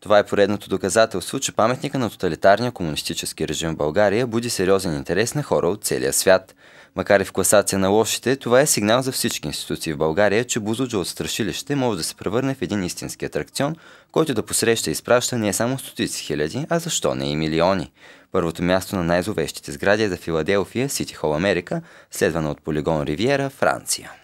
Това е поредното доказателство, че паметника на тоталитарния комунистически режим в България буди сериозен интерес на хора от целия свят. Макар и в класация на лошите, това е сигнал за всички институции в България, че Бузуджа от страшилище може да се превърне в един истински атракцион, който да посреща и изпраща не само стотици хиляди, а защо не и милиони. Първото място на най-зловещите сгради е за Филаделфия, Сити Хол Америка, следвана от полигон Ривиера, Франция.